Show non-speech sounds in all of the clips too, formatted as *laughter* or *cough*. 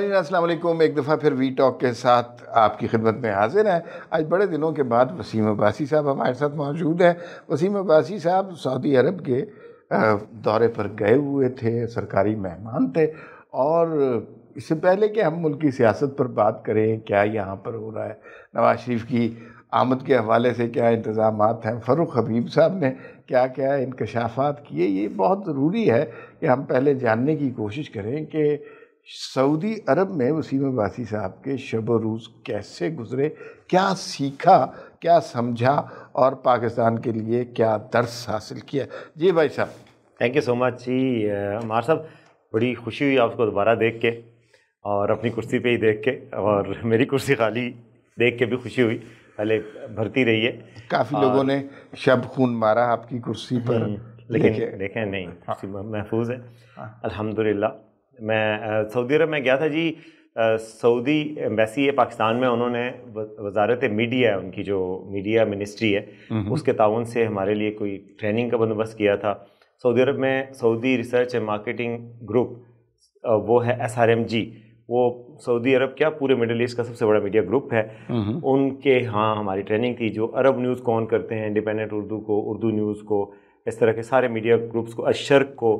जी असलम एक दफ़ा फिर वी टॉक के साथ आपकी खिदमत में हाजिर हैं आज बड़े दिनों के बाद वसीम अब्बासी साहब हमारे साथ मौजूद हैं वसीम अब्बासी साहब सऊदी अरब के दौरे पर गए हुए थे सरकारी मेहमान थे और इससे पहले कि हम मुल्की सियासत पर बात करें क्या यहाँ पर हो रहा है नवाज शरीफ की आमद के हवाले से क्या इंतज़ाम हैं फरुख हबीब साहब ने क्या क्या इनकशाफात किए ये बहुत ज़रूरी है कि हम पहले जानने की कोशिश करें कि सऊदी अरब में वसीम वासी साहब के शब रूस कैसे गुजरे क्या सीखा क्या समझा और पाकिस्तान के लिए क्या दर्स हासिल किया जी भाई साहब थैंक यू सो मच जी मार साहब बड़ी खुशी हुई आपको दोबारा देख के और अपनी कुर्सी पे ही देख के और मेरी कुर्सी खाली देख के भी खुशी हुई पहले भरती रही है काफ़ी लोगों ने शब खून मारा आपकी कुर्सी पर हम्म, लेकिन देखें नहीं हाँ। महफूज है हाँ। अल्हम्दुलिल्लाह मैं सऊदी अरब में गया था जी सऊदी एम्बेसी है पाकिस्तान में उन्होंने वजारत मीडिया है उनकी जो मीडिया मिनिस्ट्री है हम्म। उसके ताउन से हमारे लिए कोई ट्रेनिंग का बंदोबस्त किया था सऊदी अरब में Saudi research and marketing group वो है एस आर एम जी वो सऊदी अरब क्या पूरे मिडिल ईस्ट का सबसे बड़ा मीडिया ग्रुप है हम्म। उनके हाँ हमारी ट्रेनिंग थी जो अरब न्यूज़ कौन करते हैं इंडिपेंडेंट उर्दू को उर्दू न्यूज़ को इस तरह के सारे मीडिया ग्रुप्स को अशर्क को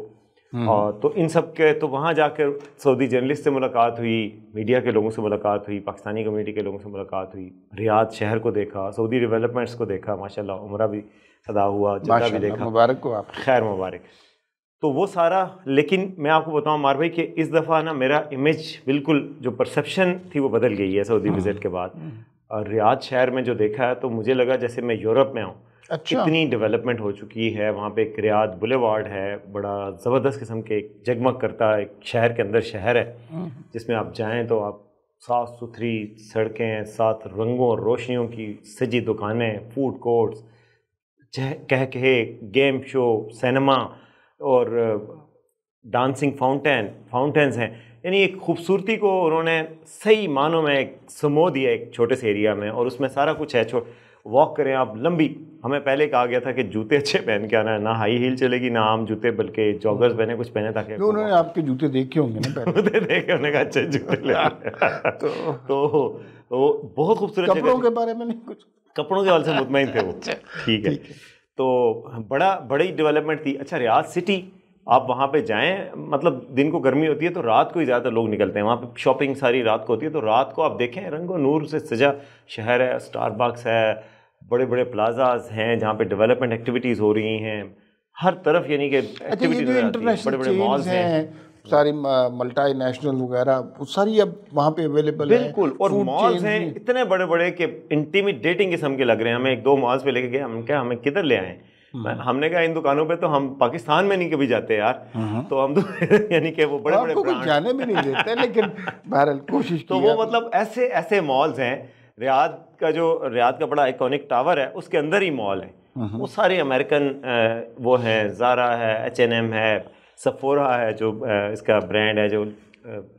हम्म। और तो इन सब के तो वहाँ जाकर सऊदी जर्नलिस्ट से मुलाकात हुई मीडिया के लोगों से मुलाकात हुई पाकिस्तानी कम्युनिटी के लोगों से मुलाकात हुई रियाद शहर को देखा सऊदी डेवलपमेंट्स को देखा माशाल्लाह उमरा भी अदा हुआ जगह भी देखा मुबारक को आप खैर मुबारक तो वो सारा लेकिन मैं आपको बताऊँ मार भाई कि इस दफ़ा ना मेरा इमेज बिल्कुल जो परसेप्शन थी वो बदल गई है सऊदी विज़िट हम्म, के बाद हम्म, हम्म। और रियाद शहर में जो देखा है तो मुझे लगा जैसे मैं यूरोप में हूँ अच्छा। इतनी डेवलपमेंट हो चुकी है वहाँ पे एक रियाद बुलेवार्ड है बड़ा ज़बरदस्त किस्म के एक जगमग करता एक शहर के अंदर शहर है जिसमें आप जाएँ तो आप साफ़ सुथरी सड़कें साथ रंगों और रोशनियों की सजी दुकानें फूड कोर्ट्स कह कहे गेम शो सिनेमा और डांसिंग फाउंटेन फाउंटेन्स हैं यानी एक खूबसूरती को उन्होंने सही मानों में एक समो दिया एक छोटे से एरिया में और उसमें सारा कुछ है छो वॉक करें आप लंबी हमें पहले कहा गया था कि जूते अच्छे पहन के आना है ना हाई हील चलेगी ना आम जूते बल्कि जॉगर्स पहने कुछ पहने ताकि तो उन्होंने आपके जूते देखे होंगे ना जूते देखे उन्होंने कहा अच्छे जूते ले *laughs* तो, तो तो बहुत खूबसूरत कपड़ों के बारे में नहीं कुछ कपड़ों के वाले से मुतमिन थे वो अच्छा। ठीक है तो बड़ा बड़ी डेवलपमेंट थी अच्छा रियाज सिटी आप वहाँ पे जाएं मतलब दिन को गर्मी होती है तो रात को ही ज़्यादा लोग निकलते हैं वहाँ पे शॉपिंग सारी रात को होती है तो रात को आप देखें रंगो नूर से सजा शहर है स्टारबक्स है बड़े बड़े प्लाजाज हैं जहाँ पे डेवलपमेंट एक्टिविटीज़ हो रही हैं हर तरफ यानी कि एक्टिविटीज बड़े बड़े मॉल्स हैं सारी मल्टी नेशनल वगैरह सारी अब वहाँ पे अवेलेबल बिल्कुल और मॉल्स हैं इतने बड़े बड़े कि इंटीमिडेटिंग किस्म के लग रहे हैं हमें एक दो मॉल्स पे लेके गए हम क्या हमें किधर ले आए हम्म। हमने कहा इन दुकानों पे तो हम पाकिस्तान में नहीं कभी जाते यार हम्म। तो हम तो *laughs* यानी कि वो बड़े बड़े कुछ जाने भी नहीं देते लेकिन बहरहाल कोशिश तो वो मतलब ऐसे ऐसे मॉल्स हैं रियाद का जो रियाद का बड़ा आइकॉनिक टावर है उसके अंदर ही मॉल है हम्म। वो सारे अमेरिकन वो हैं जारा है एच एन एम है सफोरा है जो इसका ब्रांड है जो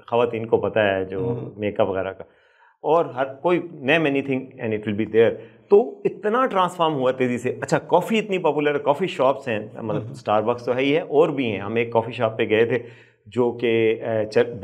ख़वान को पता है जो मेकअप हम्म। वगैरह का और हर कोई name anything and it will be there तो इतना ट्रांसफार्म हुआ तेज़ी से अच्छा कॉफ़ी इतनी पॉपुलर कॉफ़ी शॉप्स हैं मतलब स्टारबक्स हम्म। तो है ही है और भी हैं हम एक कॉफ़ी शॉप पे गए थे जो कि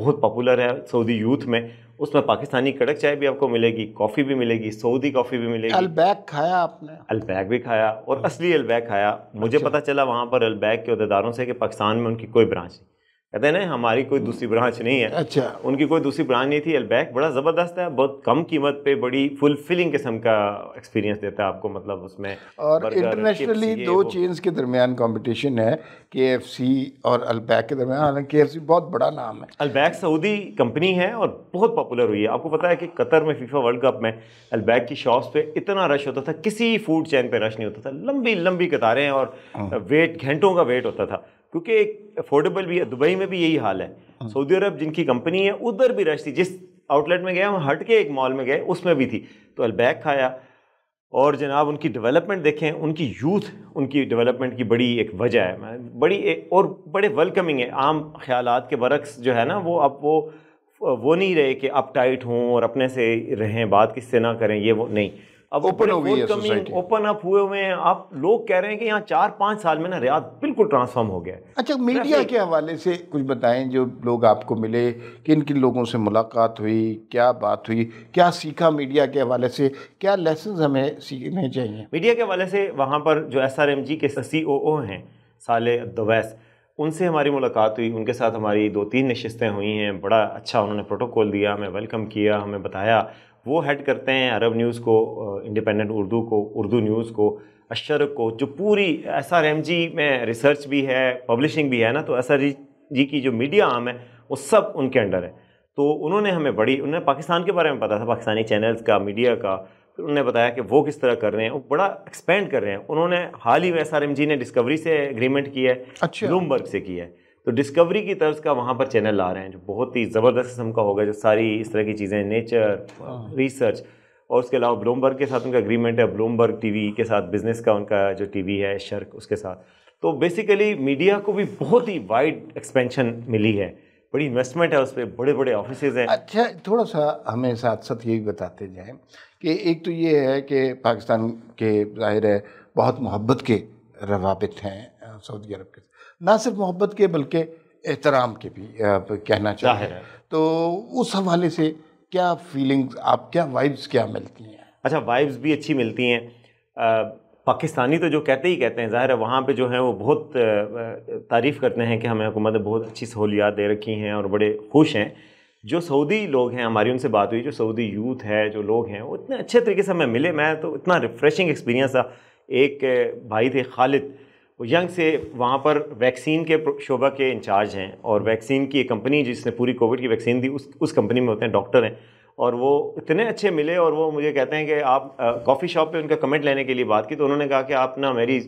बहुत पॉपुलर है सऊदी यूथ में उसमें पाकिस्तानी कड़क चाय भी आपको मिलेगी कॉफ़ी भी मिलेगी सऊदी कॉफ़ी भी मिलेगी अलबैग खाया आपने अलबैग भी खाया और असली अलबैग खाया मुझे अच्छा। पता चला वहाँ पर अलबैग के अहदेदारों से कि पाकिस्तान में उनकी कोई ब्रांच नहीं कहते हैं ना हमारी कोई दूसरी ब्रांच नहीं है अच्छा उनकी कोई दूसरी ब्रांच नहीं थी एलबैक बड़ा ज़बरदस्त है बहुत कम कीमत पे बड़ी फुलफिलिंग किस्म का एक्सपीरियंस देता है आपको मतलब उसमें और इंटरनेशनली दो चेन्स के दरमियान कंपटीशन है के और अलबैक के दरमियान हालांकि के बहुत बड़ा नाम है अलबैक सऊदी कंपनी है और बहुत पॉपुलर हुई है आपको पता है कि कतर में फीफा वर्ल्ड कप में अलबैक की शॉप्स पे इतना रश होता था किसी फूड चैन पे रश नहीं होता था लंबी लंबी कतारें और वेट हाँ। घंटों का वेट होता था क्योंकि एक अफोर्डेबल भी है दुबई में भी यही हाल है हाँ। सऊदी अरब जिनकी कंपनी है उधर भी रश थी जिस आउटलेट में गए हम हट के एक मॉल में गए उसमें भी थी तो अलबैक खाया और जनाब उनकी डेवलपमेंट देखें उनकी यूथ उनकी डेवलपमेंट की बड़ी एक वजह है बड़ी एक, और बड़े वेलकमिंग है आम ख्याल के बरक्स जो है ना वो अब वो वो नहीं रहे कि अप टाइट हों और अपने से रहें बात किससे ना करें ये वो नहीं अब ओपन हो गई है ओपन अप हुए हुए हैं आप लोग कह रहे हैं कि यहाँ चार पाँच साल में ना रियाद बिल्कुल ट्रांसफॉर्म हो गया है अच्छा मीडिया के हवाले से कुछ बताएं जो लोग आपको मिले किन किन लोगों से मुलाकात हुई क्या बात हुई क्या सीखा मीडिया के हवाले से क्या लेसन हमें सीखने चाहिए मीडिया के हवाले से वहाँ पर जो एस आर एम जी के सी ओ ओ हैं साले अब्दवैस उनसे हमारी मुलाकात हुई उनके साथ हमारी दो तीन नशस्तें हुई हैं बड़ा अच्छा उन्होंने प्रोटोकॉल दिया हमें वेलकम किया हमें बताया वो हेड करते हैं अरब न्यूज़ को इंडिपेंडेंट उर्दू को उर्दू न्यूज़ को अशर को जो पूरी एस आर एम जी में रिसर्च भी है पब्लिशिंग भी है ना तो एस आर जी की जो मीडिया आम है वो सब उनके अंडर है तो उन्होंने हमें बड़ी उन्हें पाकिस्तान के बारे में पता था पाकिस्तानी चैनल्स का मीडिया का उन्होंने बताया कि वो किस तरह कर रहे हैं वो बड़ा एक्सपेंड कर रहे हैं उन्होंने हाल ही में एस जी ने डिस्कवरी से एग्रीमेंट किया है अच्छा ब्लूमबर्ग से किया है तो डिस्कवरी की तर्ज का वहाँ पर चैनल ला रहे हैं जो बहुत ही ज़बरदस्त किस्म का होगा जो सारी इस तरह की चीज़ें नेचर रिसर्च हाँ। और उसके अलावा ब्लूमबर्ग के साथ उनका एग्रीमेंट है ब्लूमबर्ग टी के साथ बिज़नेस का उनका जो टी है शर्क उसके साथ तो बेसिकली मीडिया को भी बहुत ही वाइड एक्सपेंशन मिली है बड़ी इन्वेस्टमेंट है उस पर बड़े बड़े ऑफिस हैं अच्छा थोड़ा सा हमें साथ साथ यही बताते जाएँ कि एक तो ये है कि पाकिस्तान के जाहिर है बहुत मोहब्बत के रवाबित हैं सऊदी अरब के ना सिर्फ मोहब्बत के बल्कि एहतराम के भी कहना चाहिए तो उस हवाले से क्या फीलिंग्स आप क्या वाइब्स क्या मिलती हैं अच्छा वाइब्स भी अच्छी मिलती हैं पाकिस्तानी तो जो कहते ही कहते हैं ज़ाहिर है वहाँ पे जो है वो बहुत तारीफ़ करते हैं कि हमें हुकूमत ने बहुत अच्छी सहूलियात दे रखी हैं और बड़े खुश हैं जो सऊदी लोग हैं हमारी उनसे बात हुई जो सऊदी यूथ है जो लोग हैं वो इतने अच्छे तरीके से हमें मिले मैं तो इतना रिफ़्रेशिंग एक्सपीरियंस था एक भाई थे खालिद वो यंग से वहाँ पर वैक्सीन के शोबा के इंचार्ज हैं और वैक्सीन की एक कंपनी जिसने पूरी कोविड की वैक्सीन दी उस उस कंपनी में होते हैं डॉक्टर हैं और वो इतने अच्छे मिले और वो मुझे कहते हैं कि आप कॉफ़ी शॉप पे उनका कमेंट लेने के लिए बात की तो उन्होंने कहा कि आप ना मेरी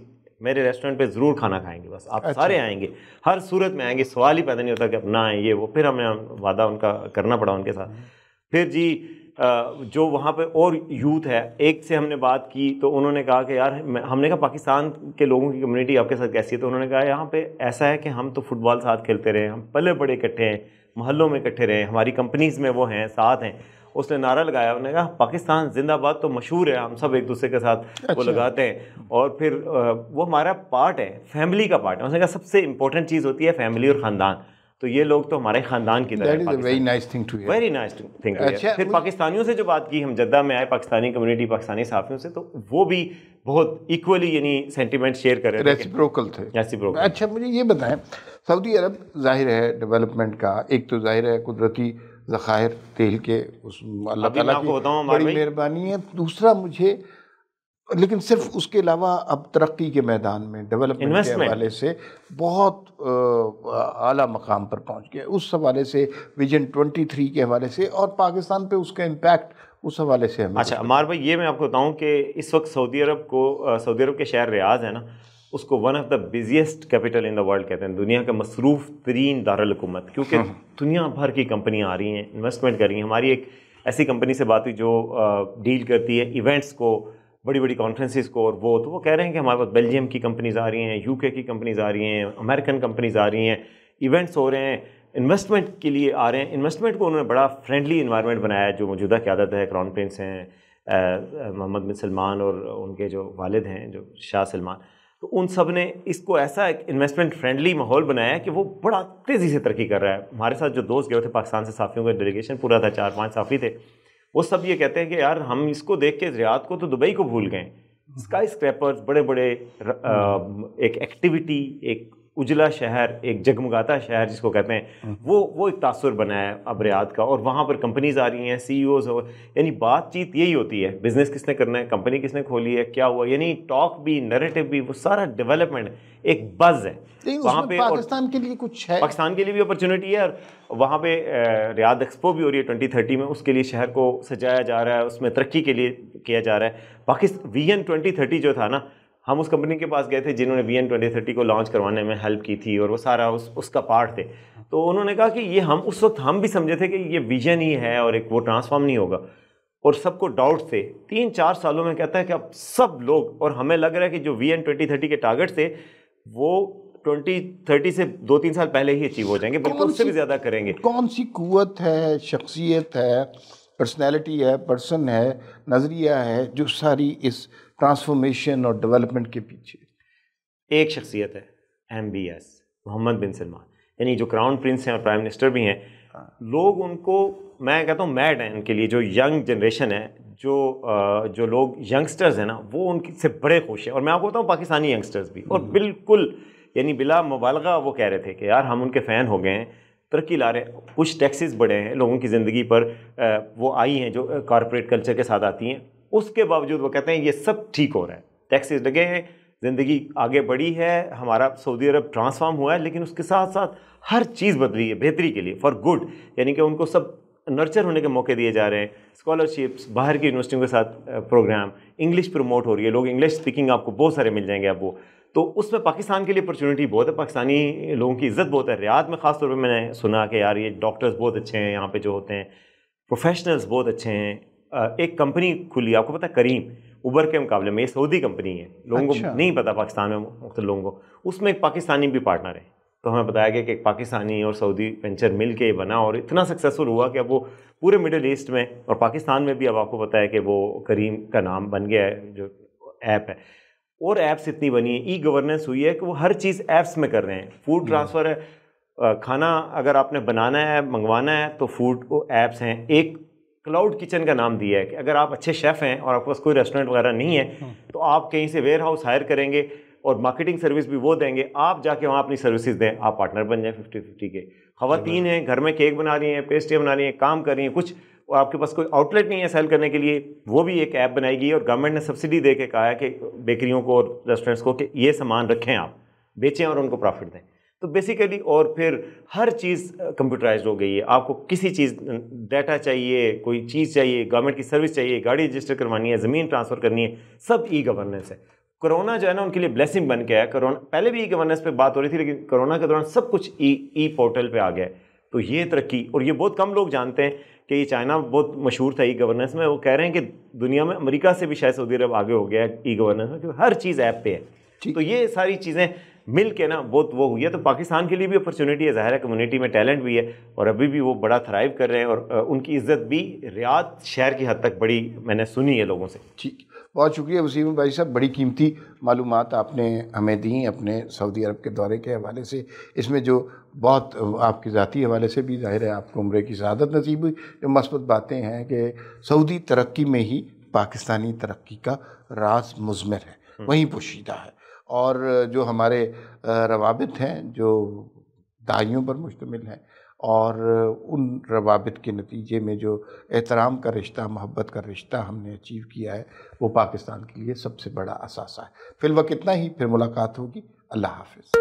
मेरे रेस्टोरेंट पे ज़रूर खाना खाएंगे बस आप अच्छा। सारे आएंगे हर सूरत में आएंगे सवाल ही पैदा नहीं होता कि आप ना आए ये वो फिर हमें वादा उनका करना पड़ा उनके साथ फिर जी जो वहाँ पर और यूथ है एक से हमने बात की तो उन्होंने कहा कि यार हमने कहा पाकिस्तान के लोगों की कम्यूनिटी आपके साथ कैसी है तो उन्होंने कहा यहाँ पर ऐसा है कि हम तो फुटबॉल साथ खेलते रहे हम पले बड़े इकट्ठे हैं महलों में इकट्ठे रहे हमारी कंपनीज़ में वो हैं साथ हैं उसने नारा लगाया उन्होंने कहा पाकिस्तान जिंदाबाद तो मशहूर है हम सब एक दूसरे के साथ अच्छा। वो लगाते हैं और फिर वो हमारा पार्ट है फैमिली का पार्ट है उसने कहा सबसे इंपॉर्टेंट चीज़ होती है फैमिली और ख़ानदान तो ये लोग तो हमारे खानदान की तरह very nice thing too very nice thing अच्छा, फिर पाकिस्तानियों से जो बात की हम जद्दा में आए पाकिस्तानी कम्युनिटी पाकिस्तानी साफियों से तो वो भी बहुत इक्वली यानी सेंटीमेंट शेयर कर रहे थे थे अच्छा मुझे ये बताएं सऊदी अरब जाहिर है डेवलपमेंट का एक तो जाहिर है कुदरती ज़ख़ायर तेल के उस अल्लाह ताला की बड़ी मेहरबानी है दूसरा मुझे लेकिन सिर्फ उसके अलावा अब तरक्की के मैदान में डेवलपमेंट के हवाले से बहुत आला मकाम पर पहुंच गया उस हवाले से विजन 23 के हवाले से और पाकिस्तान पे उसका इम्पैक्ट उस हवाले से हमें अच्छा अमार भाई ये मैं आपको बताऊँ कि इस वक्त सऊदी अरब को सऊदी अरब के शहर रियाज है ना उसको one of the busiest capital in the world कहते हैं दुनिया का मसरूफ़ तरीन दारकूमत क्योंकि हाँ, हाँ। दुनिया भर की कंपनियाँ आ रही हैं इन्वेस्टमेंट कर रही हैं हमारी एक ऐसी कंपनी से बात हुई जो डील करती है इवेंट्स को बड़ी बड़ी कॉन्फ्रेंसिस को और वो तो वो कह रहे हैं कि हमारे पास बेल्जियम की कंपनीज़ आ रही हैं यूके की कंपनीज़ आ रही हैं अमेरिकन कंपनीज़ आ रही हैं इवेंट्स हो रहे हैं इन्वेस्टमेंट के लिए आ रहे हैं इन्वेस्टमेंट को उन्होंने बड़ा फ्रेंडली इन्वायरमेंट बनाया जो मौजूदा क्यादत है क्राउन प्रिंस हैं मोहम्मद बिन सलमान और उनके जो वालिद हैं जो शाह सलमान तो उन सब ने इसको ऐसा एक इन्वेस्टमेंट फ्रेंडली माहौल बनाया कि वो बड़ा तेज़ी से तरक्की कर रहा है हमारे साथ जो दोस्त गए थे पाकिस्तान से साफ़ियों का डेलीगेशन पूरा था चार पाँच साफ़ी थे वो सब ये कहते हैं कि यार हम इसको देख के रियाद को तो दुबई को भूल गए स्काई स्क्रैपर्स बड़े बड़े एक एक्टिविटी एक उजला शहर एक जगमगाता शहर जिसको कहते हैं हम्म। वो वो एक तासर बना है अब रियाद का और वहाँ पर कंपनीज आ रही हैं सी ई ओज यानी बातचीत यही होती है बिज़नेस किसने करना है कंपनी किसने खोली है क्या हुआ यानी टॉक भी नरेटिव भी वो सारा डेवलपमेंट एक बज़ है वहाँ पे पाकिस्तान के लिए कुछ है पाकिस्तान के लिए भी अपॉर्चुनिटी है और वहाँ पे रियाद एक्सपो भी हो रही है ट्वेंटी थर्टी में उसके लिए शहर को सजाया जा रहा है उसमें तरक्की के लिए किया जा रहा है Pakistan vision twenty thirty जो था ना हम उस कंपनी के पास गए थे जिन्होंने वी एन ट्वेंटी थर्टी को लॉन्च करवाने में हेल्प की थी और वो सारा उस उसका पार्ट थे तो उन्होंने कहा कि ये हम उस वक्त हम भी समझे थे कि ये विजन ही है और एक वो ट्रांसफॉर्म नहीं होगा और सबको डाउट थे तीन चार सालों में कहता है कि अब सब लोग और हमें लग रहा है कि जो वी एन ट्वेंटी थर्टी के टारगेट थे वो ट्वेंटी थर्टी से दो तीन साल पहले ही अचीव हो जाएंगे बल्कि उससे भी ज़्यादा करेंगे कौन सी कुत है शख्सियत है पर्सनैलिटी है पर्सन है नज़रिया है जो सारी इस ट्रांसफॉर्मेशन और डेवलपमेंट के पीछे एक शख्सियत है M B S Mohammed bin Salman यानी जो क्राउन प्रिंस हैं और प्राइम मिनिस्टर भी हैं हाँ। लोग उनको मैं कहता हूँ मैड है उनके लिए जो यंग जनरेशन है जो जो लोग यंगस्टर्स हैं ना वो उनके से बड़े खुश हैं और मैं आपको बताऊँ पाकिस्तानी यंगस्टर्स भी और हम्म। बिल्कुल यानी बिला मुबालगा वो कह रहे थे कि यार हम उनके फ़ैन हो गए हैं तरक्की ला रहे हैं कुछ टैक्सेस बढ़े हैं लोगों की ज़िंदगी पर वो आई हैं जो कॉरपोरेट कल्चर के साथ आती हैं उसके बावजूद वो कहते हैं ये सब ठीक हो रहा है टैक्सेस लगे हैं ज़िंदगी आगे बढ़ी है हमारा सऊदी अरब ट्रांसफार्म हुआ है लेकिन उसके साथ साथ हर चीज़ बदली है बेहतरी के लिए फॉर गुड यानी कि उनको सब नर्चर होने के मौके दिए जा रहे हैं स्कॉलरशिप्स बाहर की यूनिवर्सिटियों के साथ प्रोग्राम इंग्लिश प्रमोट हो रही है लोग इंग्लिश स्पीकिंग आपको बहुत सारे मिल जाएंगे अब वो तो उसमें पाकिस्तान के लिए अपॉर्चुनिटी बहुत है पाकिस्तानी लोगों की इज्जत बहुत है रियाद में खासतौर पर मैंने सुना कि यार ये डॉक्टर्स बहुत अच्छे हैं यहाँ पर जो होते हैं प्रोफेशनल्स बहुत अच्छे हैं एक कंपनी खुली आपको पता है करीम उबर के मुकाबले में ये सऊदी कंपनी है लोगों अच्छा। को नहीं पता पाकिस्तान में मुख्त लोगों को उसमें एक पाकिस्तानी भी पार्टनर है तो हमें बताया गया कि एक पाकिस्तानी और सऊदी वेंचर मिल के बना और इतना सक्सेसफुल हुआ कि अब वो पूरे मिडिल ईस्ट में और पाकिस्तान में भी अब आपको पता है कि वो करीम का नाम बन गया है जो ऐप है और ऐप्स इतनी बनी है ई गवर्नेंस हुई है कि वो हर चीज़ ऐप्स में कर रहे हैं फूड ट्रांसफ़र हम्म। है खाना अगर आपने बनाना है मंगवाना है तो फूड वो ऐप्स हैं एक क्लाउड किचन का नाम दिया है कि अगर आप अच्छे शेफ़ हैं और आपके पास कोई रेस्टोरेंट वगैरह नहीं है हम्म। तो आप कहीं से वेयर हाउस हायर करेंगे और मार्केटिंग सर्विस भी वो देंगे आप जाके वहाँ अपनी सर्विसेज दें आप पार्टनर बन जाएं फिफ्टी फिफ्टी के खातन हैं घर में केक बना रही हैं पेस्ट्रियाँ बना रही हैं काम कर रही हैं कुछ और आपके पास कोई आउटलेट नहीं है सेल करने के लिए वो भी एक ऐप बनाएगी और गवर्नमेंट ने सब्सिडी दे के कहा है कि बेकरियों को और रेस्टोरेंट्स को कि ये सामान रखें आप बेचें और उनको प्रॉफिट दें तो बेसिकली और फिर हर चीज़ कंप्यूटराइज हो गई है आपको किसी चीज़ डाटा चाहिए कोई चीज़ चाहिए गवर्नमेंट की सर्विस चाहिए गाड़ी रजिस्टर करवानी है ज़मीन ट्रांसफ़र करनी है सब ई गवर्नेंस है कोरोना जो है ना उनके लिए ब्लेसिंग बन गया है कोरोना पहले भी ई गवर्नेंस पे बात हो रही थी लेकिन कोरोना के दौरान सब कुछ ई ई पोर्टल पे आ गया तो ये तरक्की और ये बहुत कम लोग जानते हैं कि ये चाइना बहुत मशहूर था ई गवर्नेंस में वो कह रहे हैं कि दुनिया में अमेरिका से भी शायद सऊदी अरब आगे हो गया ई गवर्नेंस में क्योंकि हर चीज़ ऐप पे है तो ये सारी चीज़ें मिल के ना बहुत वो हुई तो, है तो पाकिस्तान के लिए भी अपॉर्चुनिटी है ज़ाहिर है कम्युनिटी में टैलेंट भी है और अभी भी वो बड़ा थ्राइव कर रहे हैं और उनकी इज्जत भी रियाद शहर की हद तक बड़ी मैंने सुनी है लोगों से ठीक बहुत शुक्रिया वसीम भाई साहब बड़ी कीमती मालूम आपने हमें दी अपने सऊदी अरब के दौरे के हवाले से इसमें जो बहुत आपके ज़ाती हवाले से भी जाहिर है आपको उम्र की शहादत नसीब हुई जो मस्बत बातें हैं कि सऊदी तरक्की में ही पाकिस्तानी तरक्की का राज मुजमर है हम्म। वहीं पोशीदा है और जो हमारे रवाबित हैं जो दाइयों पर मुश्तमिल हैं और उन रवाबित के नतीजे में जो एहतराम का रिश्ता मोहब्बत का रिश्ता हमने अचीव किया है वो पाकिस्तान के लिए सबसे बड़ा असासा है फिलवक इतना ही फिर मुलाकात होगी अल्लाह हाफिज़